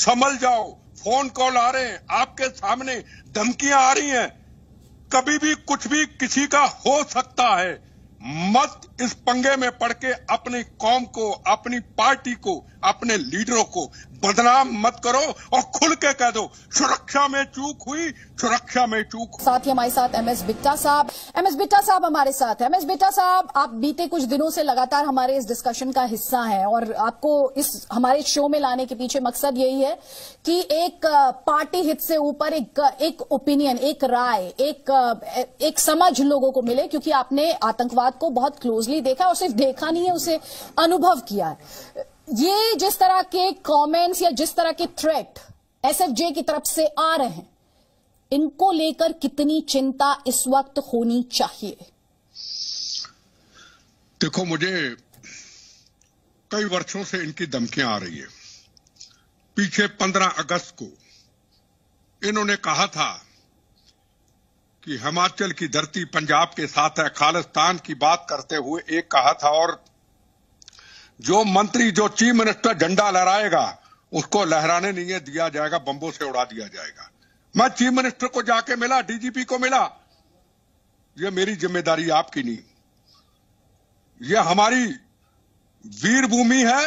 संभल जाओ phone call आ रहे हैं आपके सामने धमकियां आ रही हैं कभी भी कुछ भी किसी का हो सकता है मत इस पंगे में पड़ के अपनी कौम को अपनी पार्टी को अपने लीडरों को बदनाम मत करो और खुल के कह दो सुरक्षा में चूक हुई सुरक्षा में चूक साथ ही हमारे साथ एमएस बिट्टा साहब एमएस बिट्टा साहब हमारे साथ एमएस बिट्टा साहब आप बीते कुछ दिनों से लगातार हमारे इस डिस्कशन का हिस्सा हैं और आपको इस हमारे शो में लाने के पीछे मकसद यही है कि एक पार्टी हित से ऊपर एक एक ओपिनियन एक राय एक एक समझ लोगों को मिले क्योंकि आपने आतंकवाद को बहुत क्लोज क्लोजली देखा और सिर्फ देखा नहीं है उसे अनुभव किया है ये जिस तरह के कमेंट्स या जिस तरह के थ्रेट एसएफजे की तरफ से आ रहे हैं इनको लेकर कितनी चिंता इस वक्त होनी चाहिए देखो मुझे कई वर्षों से इनकी धमकियां आ रही है पीछे 15 अगस्त को इन्होंने कहा था कि हिमाचल की धरती पंजाब के साथ है खालिस्तान की बात करते हुए एक कहा था और जो मंत्री जो चीफ मिनिस्टर झंडा लहराएगा उसको लहराने नहीं दिया जाएगा बम्बों से उड़ा दिया जाएगा मैं चीफ मिनिस्टर को जाके मिला डीजीपी को मिला यह मेरी जिम्मेदारी आपकी नहीं यह हमारी वीर भूमि है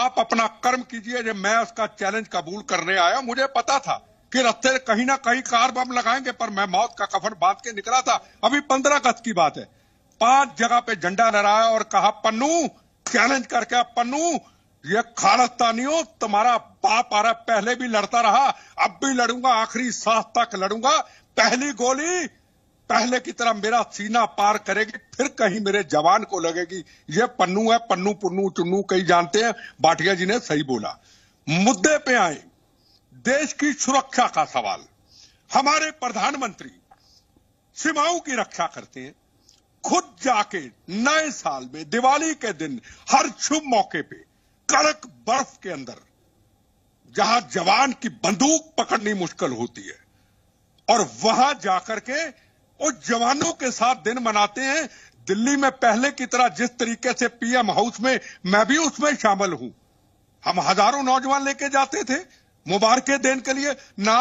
आप अपना कर्म कीजिए मैं उसका चैलेंज कबूल करने आया मुझे पता था कि रस्ते कहीं ना कहीं कार बम लगाएंगे पर मैं मौत का कफन बांध के निकला था अभी पंद्रह अगस्त की बात है पांच जगह पे झंडा लहराया और कहा पन्नू चैलेंज करके पन्नू ये खालिस्तानियों तुम्हारा बाप आ रहा पहले भी लड़ता रहा अब भी लड़ूंगा आखिरी सांस तक लड़ूंगा पहली गोली पहले की तरह मेरा सीना पार करेगी फिर कहीं मेरे जवान को लगेगी ये पन्नू है पन्नू पुन्नू चुन्नू कई जानते हैं बाटिया जी ने सही बोला मुद्दे पे आए देश की सुरक्षा का सवाल हमारे प्रधानमंत्री सीमाओं की रक्षा करते हैं खुद जाके नए साल में दिवाली के दिन हर शुभ मौके पे कड़क बर्फ के अंदर जहां जवान की बंदूक पकड़नी मुश्किल होती है और वहां जाकर के उस जवानों के साथ दिन मनाते हैं दिल्ली में पहले की तरह जिस तरीके से पीएम हाउस में मैं भी उसमें शामिल हूं हम हजारों नौजवान लेके जाते थे मुबारकें देने के लिए ना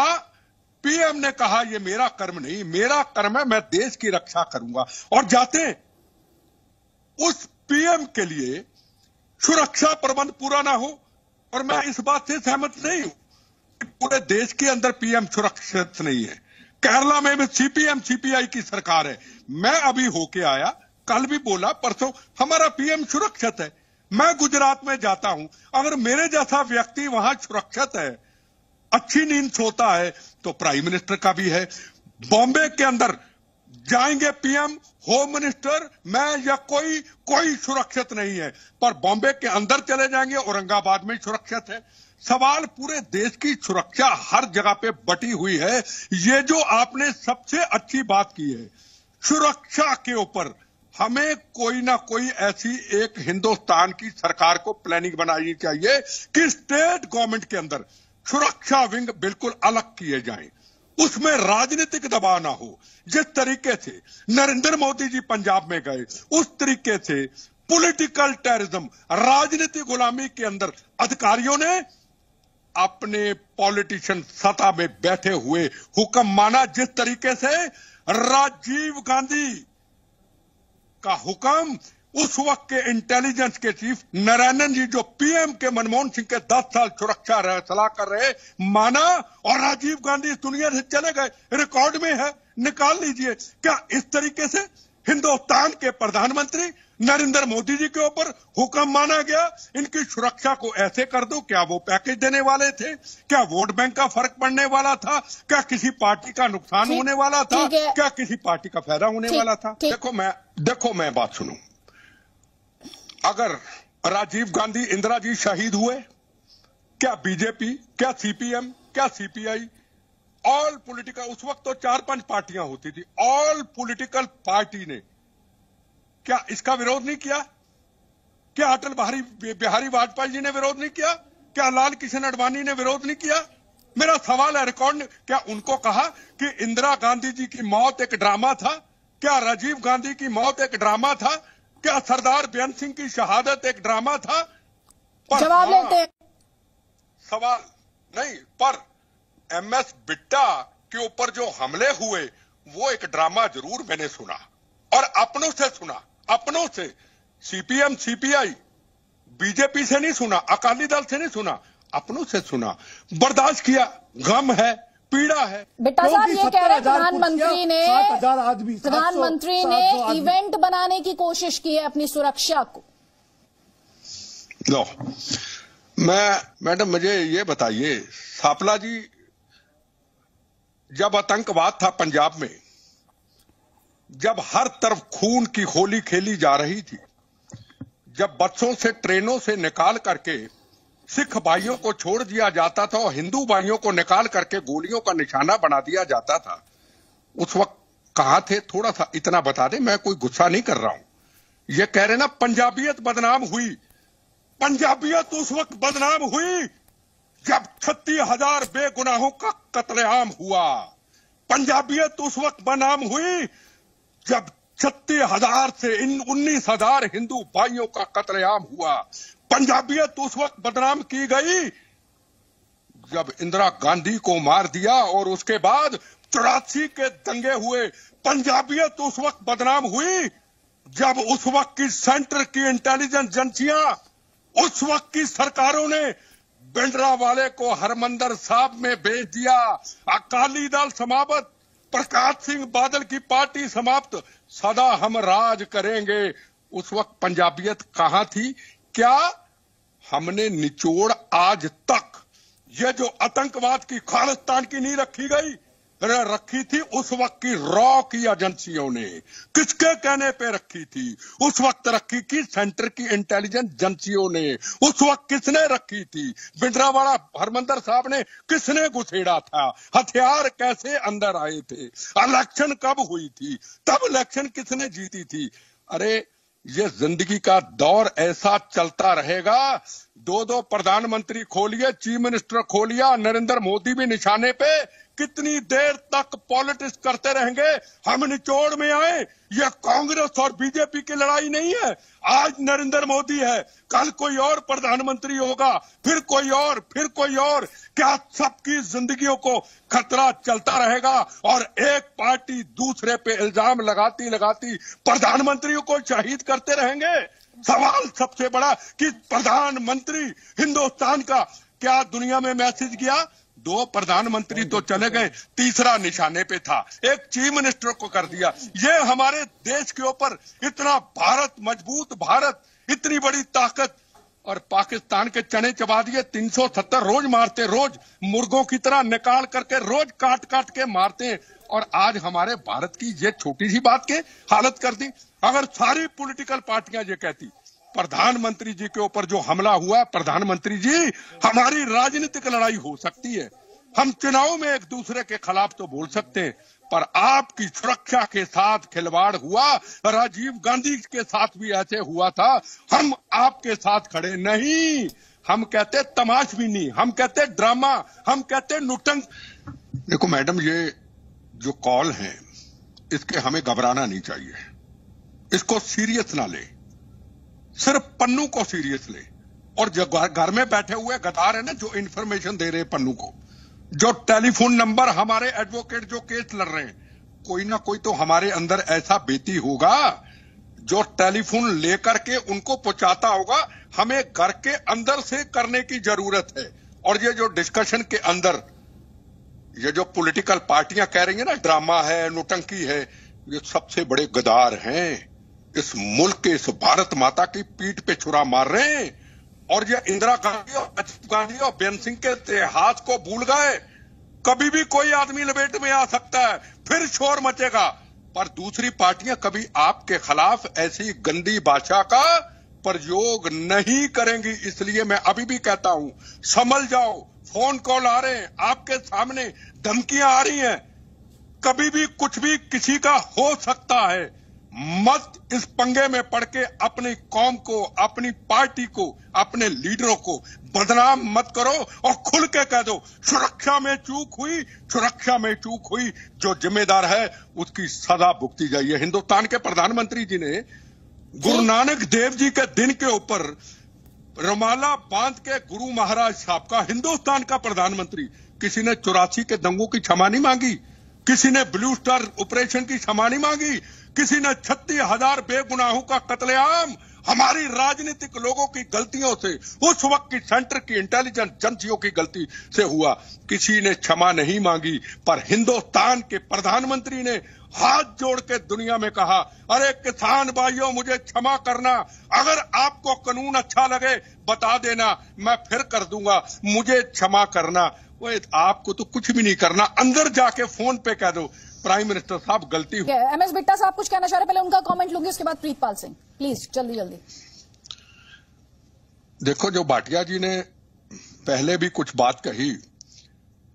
पीएम ने कहा यह मेरा कर्म नहीं मेरा कर्म है मैं देश की रक्षा करूंगा और जाते उस पीएम के लिए सुरक्षा प्रबंध पूरा ना हो और मैं इस बात से सहमत नहीं हूं पूरे देश के अंदर पीएम सुरक्षित नहीं है केरला में भी सीपीएम सीपीआई की सरकार है मैं अभी होके आया कल भी बोला परसों हमारा पीएम सुरक्षित है मैं गुजरात में जाता हूं अगर मेरे जैसा व्यक्ति वहां सुरक्षित है अच्छी नींद सोता है तो प्राइम मिनिस्टर का भी है बॉम्बे के अंदर जाएंगे पीएम होम मिनिस्टर मैं या कोई कोई सुरक्षित नहीं है पर बॉम्बे के अंदर चले जाएंगे औरंगाबाद में सुरक्षित है सवाल पूरे देश की सुरक्षा हर जगह पे बटी हुई है ये जो आपने सबसे अच्छी बात की है सुरक्षा के ऊपर हमें कोई ना कोई ऐसी एक हिंदुस्तान की सरकार को प्लानिंग बनानी चाहिए कि स्टेट गवर्नमेंट के अंदर सुरक्षा विंग बिल्कुल अलग किए जाए उसमें राजनीतिक दबाव ना हो जिस तरीके से नरेंद्र मोदी जी पंजाब में गए उस तरीके से पॉलिटिकल टेररिज्म राजनीतिक गुलामी के अंदर अधिकारियों ने अपने पॉलिटिशियन सत्ता में बैठे हुए हुक्म माना जिस तरीके से राजीव गांधी का हुक्म उस वक्त के इंटेलिजेंस के चीफ नारायणन जी जो पीएम के मनमोहन सिंह के 10 साल सुरक्षा सलाह कर रहे माना और राजीव गांधी इस दुनिया से चले गए रिकॉर्ड में है निकाल लीजिए क्या इस तरीके से हिंदुस्तान के प्रधानमंत्री नरेंद्र मोदी जी के ऊपर हुक्म माना गया इनकी सुरक्षा को ऐसे कर दो क्या वो पैकेज देने वाले थे क्या वोट बैंक का फर्क पड़ने वाला था क्या किसी पार्टी का नुकसान होने वाला था क्या किसी पार्टी का फायदा होने वाला था देखो मैं देखो मैं बात सुनू अगर राजीव गांधी इंदिरा जी शहीद हुए क्या बीजेपी क्या सीपीएम क्या सीपीआई ऑल पॉलिटिकल उस वक्त तो चार पांच पार्टियां होती थी ऑल पॉलिटिकल पार्टी ने क्या इसका विरोध नहीं किया क्या अटल बिहारी बिहारी वाजपेयी जी ने विरोध नहीं किया क्या लाल किशन अडवाणी ने विरोध नहीं किया मेरा सवाल है रिकॉर्ड क्या उनको कहा कि इंदिरा गांधी जी की मौत एक ड्रामा था क्या राजीव गांधी की मौत एक ड्रामा था क्या सरदार बेअंत सिंह की शहादत एक ड्रामा था जवाब हाँ। लेते सवाल नहीं पर एम एस बिट्टा के ऊपर जो हमले हुए वो एक ड्रामा जरूर मैंने सुना और अपनों से सुना अपनों से सीपीएम सीपीआई बीजेपी से नहीं सुना अकाली दल से नहीं सुना अपनों से सुना बर्दाश्त किया गम है पीड़ा है बेटा साहब ये कह रहे प्रधानमंत्री ने आदमी प्रधानमंत्री ने इवेंट बनाने की कोशिश की है अपनी सुरक्षा को लो मैं मैडम मुझे ये बताइए सापला जी जब आतंकवाद था पंजाब में जब हर तरफ खून की होली खेली जा रही थी जब बच्चों से ट्रेनों से निकाल करके सिख भाइयों को छोड़ दिया जाता था और हिंदू भाइयों को निकाल करके गोलियों का निशाना बना दिया जाता था उस वक्त कहा थे थोड़ा सा इतना बता दे मैं कोई गुस्सा नहीं कर रहा हूं ये कह रहे ना पंजाबियत बदनाम हुई पंजाबियत उस वक्त बदनाम हुई जब छत्तीस हजार बेगुनाहों का कतलेआम हुआ पंजाबियत उस वक्त बदनाम हुई जब छत्तीस हजार से इन उन्नीस हजार हिंदू भाइयों का कतलेआम हुआ पंजाबियत तो उस वक्त बदनाम की गई जब इंदिरा गांधी को मार दिया और उसके बाद चौरासी के दंगे हुए पंजाबियत तो उस वक्त बदनाम हुई जब उस वक्त की सेंटर की इंटेलिजेंस एजेंसियां उस वक्त की सरकारों ने बिंडरा वाले को हरमंदर साहब में भेज दिया अकाली दल समाप्त प्रकाश सिंह बादल की पार्टी समाप्त सदा हम राज करेंगे उस वक्त पंजाबियत कहां थी क्या हमने निचोड़ आज तक ये जो आतंकवाद की खालिस्तान की नहीं रखी गई रखी थी उस वक्त की रॉ की एजेंसियों ने किसके कहने पे रखी थी उस वक्त रखी थी सेंटर की इंटेलिजेंस एजेंसियों ने उस वक्त किसने रखी थी बिंद्रावाड़ा हरमंदर साहब ने किसने घुसेड़ा था हथियार कैसे अंदर आए थे इलेक्शन कब हुई थी तब इलेक्शन किसने जीती थी अरे ये जिंदगी का दौर ऐसा चलता रहेगा दो दो प्रधानमंत्री खो लिए चीफ मिनिस्टर खो लिया नरेंद्र मोदी भी निशाने पे कितनी देर तक पॉलिटिक्स करते रहेंगे हम निचोड़ में आए यह कांग्रेस और बीजेपी की लड़ाई नहीं है आज नरेंद्र मोदी है कल कोई और प्रधानमंत्री होगा फिर कोई और फिर कोई और क्या सबकी जिंदगियों को खतरा चलता रहेगा और एक पार्टी दूसरे पे इल्जाम लगाती लगाती प्रधानमंत्रियों को शहीद करते रहेंगे सवाल सबसे बड़ा कि प्रधानमंत्री हिंदुस्तान का क्या दुनिया में मैसेज गया दो प्रधानमंत्री तो चले गए तीसरा निशाने पे था एक चीफ मिनिस्टर को कर दिया ये हमारे देश के ऊपर इतना भारत मजबूत भारत इतनी बड़ी ताकत और पाकिस्तान के चने चबा दिए 370 रोज मारते रोज मुर्गों की तरह निकाल करके रोज काट काट के मारते हैं और आज हमारे भारत की ये छोटी सी बात के हालत कर दी अगर सारी पॉलिटिकल पार्टियां ये कहती प्रधानमंत्री जी के ऊपर जो हमला हुआ है प्रधानमंत्री जी हमारी राजनीतिक लड़ाई हो सकती है हम चुनाव में एक दूसरे के खिलाफ तो बोल सकते हैं पर आपकी सुरक्षा के साथ खिलवाड़ हुआ राजीव गांधी के साथ भी ऐसे हुआ था हम आपके साथ खड़े नहीं हम कहते तमाश भी नहीं हम कहते ड्रामा हम कहते नुटंक देखो मैडम ये जो कॉल है इसके हमें घबराना नहीं चाहिए इसको सीरियस ना लें सिर्फ पन्नू को सीरियस ले और जो घर में बैठे हुए गदार है ना जो इन्फॉर्मेशन दे रहे पन्नू को जो टेलीफोन नंबर हमारे एडवोकेट जो केस लड़ रहे हैं कोई ना कोई तो हमारे अंदर ऐसा बेटी होगा जो टेलीफोन लेकर के उनको पहुंचाता होगा हमें घर के अंदर से करने की जरूरत है और ये जो डिस्कशन के अंदर ये जो पॉलिटिकल पार्टियां कह रही है ना ड्रामा है नोटंकी है ये सबसे बड़े गदार हैं इस मुल्क के इस भारत माता की पीठ पे छुरा मार रहे हैं और ये इंदिरा गांधी और राजीव गांधी और बेन सिंह के इतिहास को भूल गए कभी भी कोई आदमी लपेट में आ सकता है फिर शोर मचेगा पर दूसरी पार्टियां कभी आपके खिलाफ ऐसी गंदी भाषा का प्रयोग नहीं करेंगी इसलिए मैं अभी भी कहता हूं समझ जाओ फोन कॉल आ रहे हैं आपके सामने धमकियां आ रही हैं कभी भी कुछ भी किसी का हो सकता है मत इस पंगे में पड़ के अपनी कौम को अपनी पार्टी को अपने लीडरों को बदनाम मत करो और खुल के कह दो सुरक्षा में चूक हुई सुरक्षा में चूक हुई जो जिम्मेदार है उसकी सजा भुगती जाइए हिंदुस्तान के प्रधानमंत्री जी ने गुरु नानक देव जी के दिन के ऊपर रमाला बांध के गुरु महाराज साहब का हिंदुस्तान का प्रधानमंत्री किसी ने चौरासी के दंगों की क्षमा नहीं मांगी किसी ने ब्लू स्टार ऑपरेशन की क्षमाणी मांगी किसी ने छत्तीस हजार बेगुनाहों का कतलेआम हमारी राजनीतिक लोगों की गलतियों से उस वक्त की सेंटर की इंटेलिजेंस एजेंसियों की गलती से हुआ किसी ने क्षमा नहीं मांगी पर हिंदुस्तान के प्रधानमंत्री ने हाथ जोड़ के दुनिया में कहा अरे किसान भाइयों मुझे क्षमा करना अगर आपको कानून अच्छा लगे बता देना मैं फिर कर दूंगा मुझे क्षमा करना आपको तो कुछ भी नहीं करना अंदर जाके फोन पे कह दो प्राइम मिनिस्टर साहब गलती हुई एम एस बिट्टा साहब कुछ कहना चाह रहे पहले उनका कमेंट लूंगी उसके बाद प्रीतपाल सिंह प्लीज जल्दी जल्दी देखो जो भाटिया जी ने पहले भी कुछ बात कही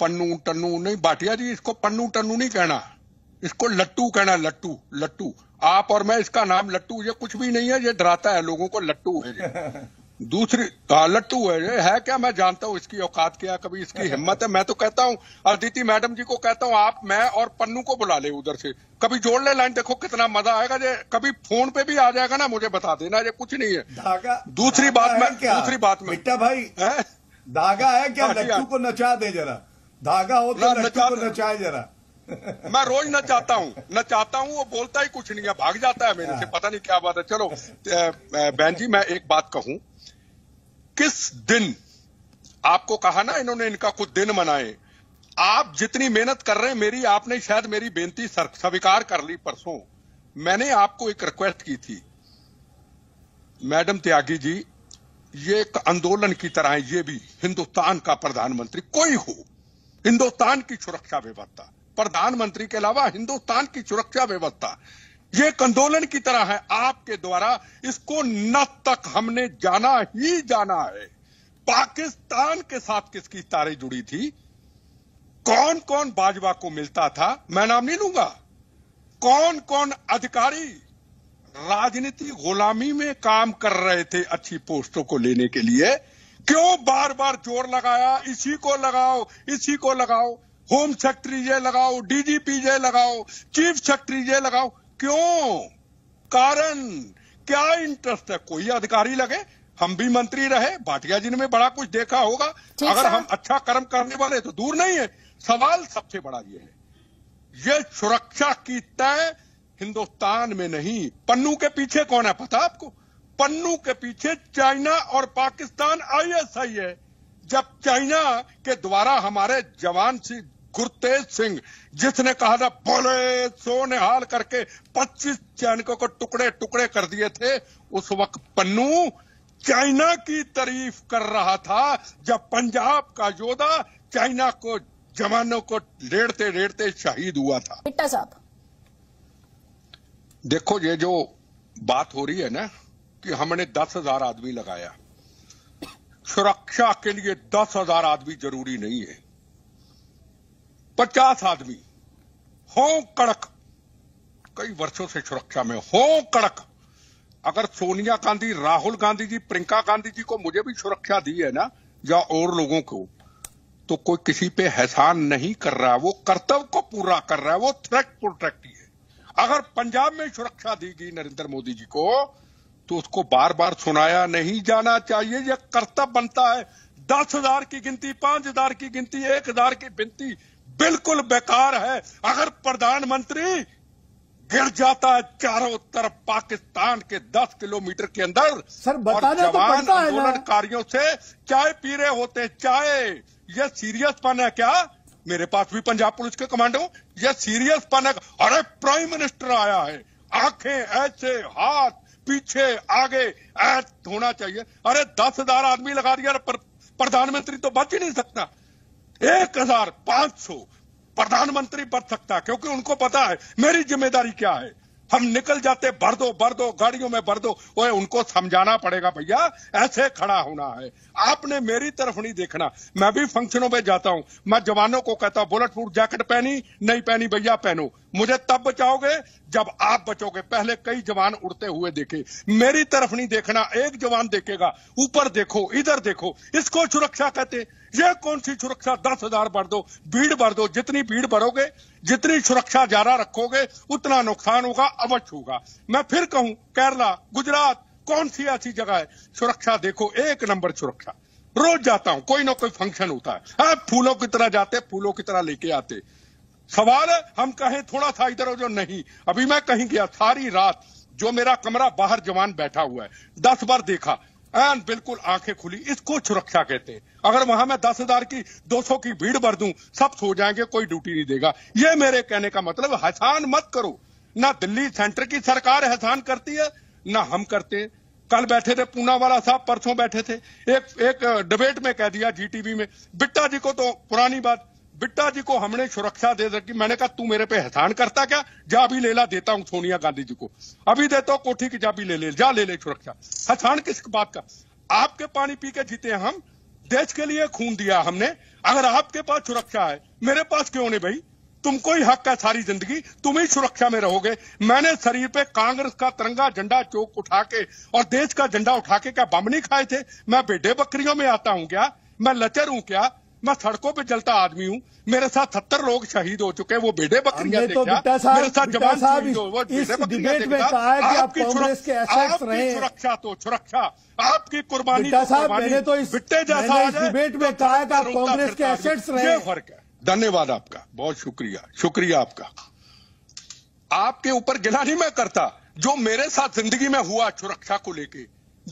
पन्नू टन्नू नहीं बाटिया जी इसको पन्नू टन्नू नहीं कहना इसको लट्टू कहना लट्टू लट्टू आप और मैं इसका नाम लट्टू ये कुछ भी नहीं है ये डराता है लोगों को लट्टू है दूसरी हाँ, लट्टू है है क्या मैं जानता हूँ इसकी औकात क्या कभी इसकी हिम्मत है मैं तो कहता हूँ अदिति मैडम जी को कहता हूँ आप मैं और पन्नू को बुला ले उधर से कभी जोड़ ले लाइन देखो कितना मजा आएगा जे कभी फोन पे भी आ जाएगा ना मुझे बता देना ये कुछ नहीं है धागा दूसरी बात मैं दूसरी बात में बेटा भाई है? धागा है क्या हाँ लट्टू हाँ। को नचा दे जरा धागा हो तो नचा नचाए जरा मैं रोज न चाहता हूँ न चाहता हूँ वो बोलता ही कुछ नहीं है भाग जाता है मेरे से पता नहीं क्या बात है चलो बहन जी मैं एक बात कहूँ किस दिन आपको कहा ना इन्होंने इनका कुछ दिन मनाए आप जितनी मेहनत कर रहे हैं मेरी आपने शायद मेरी बेनती स्वीकार कर ली परसों मैंने आपको एक रिक्वेस्ट की थी मैडम त्यागी जी ये एक आंदोलन की तरह है ये भी हिंदुस्तान का प्रधानमंत्री कोई हो हिंदुस्तान की सुरक्षा व्यवस्था प्रधानमंत्री के अलावा हिंदुस्तान की सुरक्षा व्यवस्था ये कंदोलन की तरह है आपके द्वारा इसको न तक हमने जाना ही जाना है पाकिस्तान के साथ किसकी तारे जुड़ी थी कौन कौन बाजवा को मिलता था मैं नाम नहीं लूंगा कौन कौन अधिकारी राजनीति गुलामी में काम कर रहे थे अच्छी पोस्टों को लेने के लिए क्यों बार बार जोर लगाया इसी को लगाओ इसी को लगाओ होम सेक्रेटरी ये लगाओ डीजीपी ये लगाओ चीफ सेक्रेटरी ये लगाओ क्यों कारण क्या इंटरेस्ट है कोई अधिकारी लगे हम भी मंत्री रहे भाटिया जी ने बड़ा कुछ देखा होगा अगर हम अच्छा कर्म करने वाले तो दूर नहीं है सवाल सबसे बड़ा ये है ये सुरक्षा की तय हिंदुस्तान में नहीं पन्नू के पीछे कौन है पता आपको पन्नू के पीछे चाइना और पाकिस्तान आईएसआई है जब चाइना के द्वारा हमारे जवान गुरतेज सिंह जिसने कहा था बोले हाल करके 25 सैनिकों को टुकड़े टुकड़े कर दिए थे उस वक्त पन्नू चाइना की तारीफ कर रहा था जब पंजाब का योदा चाइना को जवानों को रेड़ते रेड़ते शहीद हुआ था बिट्टा साहब देखो ये जो बात हो रही है ना कि हमने दस हजार आदमी लगाया सुरक्षा के लिए दस हजार आदमी जरूरी नहीं है पचास आदमी हो कड़क कई वर्षों से सुरक्षा में हो कड़क अगर सोनिया गांधी राहुल गांधी जी प्रियंका गांधी जी को मुझे भी सुरक्षा दी है ना या और लोगों को तो कोई किसी पे एहसान नहीं कर रहा है वो कर्तव्य को पूरा कर रहा है वो थ्रेट प्रोटेक्ट है अगर पंजाब में सुरक्षा दी गई नरेंद्र मोदी जी को तो उसको बार बार सुनाया नहीं जाना चाहिए यह कर्तव्य बनता है दस हजार की गिनती पांच हजार की गिनती एक हजार की गिनती बिल्कुल बेकार है अगर प्रधानमंत्री गिर जाता है चारों तरफ पाकिस्तान के 10 किलोमीटर के अंदर सर बताना तो पड़ता है आंदोलनकारियों से चाय पी रहे होते चाय ये पन है क्या मेरे पास भी पंजाब पुलिस के कमांडो ये पन है अरे प्राइम मिनिस्टर आया है आंखें ऐसे हाथ पीछे आगे ऐसा होना चाहिए अरे दस हजार आदमी लगा दिया प्रधानमंत्री तो बच ही नहीं सकता एक हजार पांच सौ प्रधानमंत्री बच सकता क्योंकि उनको पता है मेरी जिम्मेदारी क्या है हम निकल जाते भर दो भर दो गाड़ियों में भर दो ओए उनको समझाना पड़ेगा भैया ऐसे खड़ा होना है आपने मेरी तरफ नहीं देखना मैं भी फंक्शनों में जाता हूं मैं जवानों को कहता हूं बुलेट प्रूफ जैकेट पहनी नहीं पहनी भैया पहनो मुझे तब बचाओगे जब आप बचोगे पहले कई जवान उड़ते हुए देखे मेरी तरफ नहीं देखना एक जवान देखेगा ऊपर देखो इधर देखो इसको सुरक्षा कहते ये कौन सी सुरक्षा दस हजार भर दो भीड़ भर दो जितनी भीड़ भरोगे जितनी सुरक्षा ज्यादा रखोगे उतना नुकसान होगा अवश्य होगा मैं फिर कहूं केरला गुजरात कौन सी ऐसी जगह है सुरक्षा देखो एक नंबर सुरक्षा रोज जाता हूं कोई ना कोई फंक्शन होता है आप फूलों की तरह जाते फूलों की तरह लेके आते सवाल हम कहें थोड़ा सा इधर उधर नहीं अभी मैं कहीं गया सारी रात जो मेरा कमरा बाहर जवान बैठा हुआ है दस बार देखा एन बिल्कुल आंखें खुली इसको सुरक्षा कहते हैं अगर वहां मैं दस हजार की दो सौ की भीड़ भर दूं सब सो जाएंगे कोई ड्यूटी नहीं देगा ये मेरे कहने का मतलब हसान मत करो ना दिल्ली सेंटर की सरकार हसान करती है ना हम करते हैं कल बैठे थे पूना वाला साहब परसों बैठे थे एक एक डिबेट में कह दिया जीटीवी में बिट्टा जी को तो पुरानी बात बिट्टा जी को हमने सुरक्षा दे रखी मैंने कहा तू मेरे पे एहसान करता क्या जा भी ले ला देता हूँ सोनिया गांधी जी को अभी देता तो हूँ कोठी की जा भी ले ले जा ले ले सुरक्षा हथान किस बात का आपके पानी पी के जीते हम देश के लिए खून दिया हमने अगर आपके पास सुरक्षा है मेरे पास क्यों नहीं भाई तुमको ही हक है सारी जिंदगी तुम ही सुरक्षा में रहोगे मैंने शरीर पे कांग्रेस का तिरंगा झंडा चौक उठा के और देश का झंडा उठा के क्या बम नहीं खाए थे मैं बेटे बकरियों में आता हूँ क्या मैं लचर हूं क्या मैं सड़कों पे चलता आदमी हूँ मेरे साथ सत्तर लोग शहीद हो चुके हैं वो बेटे बकरिया तो मेरे साथ जवान शहीद हो डिबेट में कहा है कि आप कांग्रेस के एसेट्स रहे सुरक्षा तो सुरक्षा आपकी तो कुर्बानी मैंने तो इस बिट्टे जैसा डिबेट में तो कहा है कि आप कांग्रेस के एसेट्स रहे फर्क है धन्यवाद आपका बहुत शुक्रिया शुक्रिया आपका आपके ऊपर गिला नहीं मैं करता जो मेरे साथ जिंदगी में हुआ सुरक्षा को लेके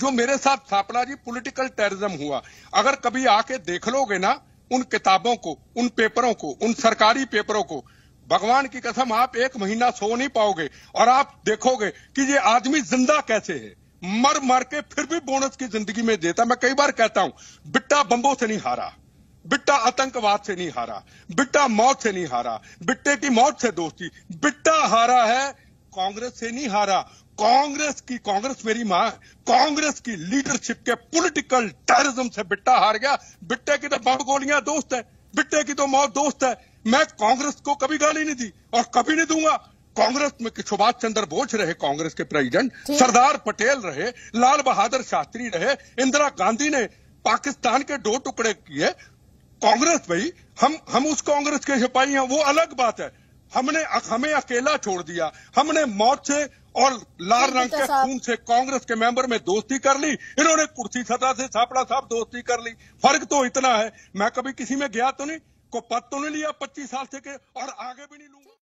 जो मेरे साथ थापना जी पॉलिटिकल टेररिज्म हुआ अगर कभी आके देख लोगे ना उन किताबों को उन पेपरों को उन सरकारी पेपरों को भगवान की कसम आप एक महीना सो नहीं पाओगे और आप देखोगे कि ये आदमी जिंदा कैसे है मर मर के फिर भी बोनस की जिंदगी में देता मैं कई बार कहता हूं बिट्टा बम्बों से नहीं हारा बिट्टा आतंकवाद से नहीं हारा बिट्टा मौत से नहीं हारा बिट्टे की मौत से दोस्ती बिट्टा हारा है कांग्रेस से नहीं हारा कांग्रेस की कांग्रेस मेरी मां कांग्रेस की लीडरशिप के पॉलिटिकल टेररिज्म से बिट्टा हार गया बिट्टे की तो बम गोलियां दोस्त है बिट्टे की तो मौत दोस्त है मैं कांग्रेस को कभी गाली नहीं दी और कभी नहीं दूंगा कांग्रेस में सुभाष चंद्र बोस रहे कांग्रेस के प्रेसिडेंट सरदार पटेल रहे लाल बहादुर शास्त्री रहे इंदिरा गांधी ने पाकिस्तान के दो टुकड़े किए कांग्रेस भाई हम हम उस कांग्रेस के सिपाही हैं वो अलग बात है हमने हमें अकेला छोड़ दिया हमने मौत से और लाल रंग के खून से कांग्रेस के मेंबर में दोस्ती कर ली इन्होंने कुर्सी सदा से छापड़ा साहब दोस्ती कर ली फर्क तो इतना है मैं कभी किसी में गया तो नहीं को पद तो नहीं लिया पच्चीस साल से के और आगे भी नहीं लूंगा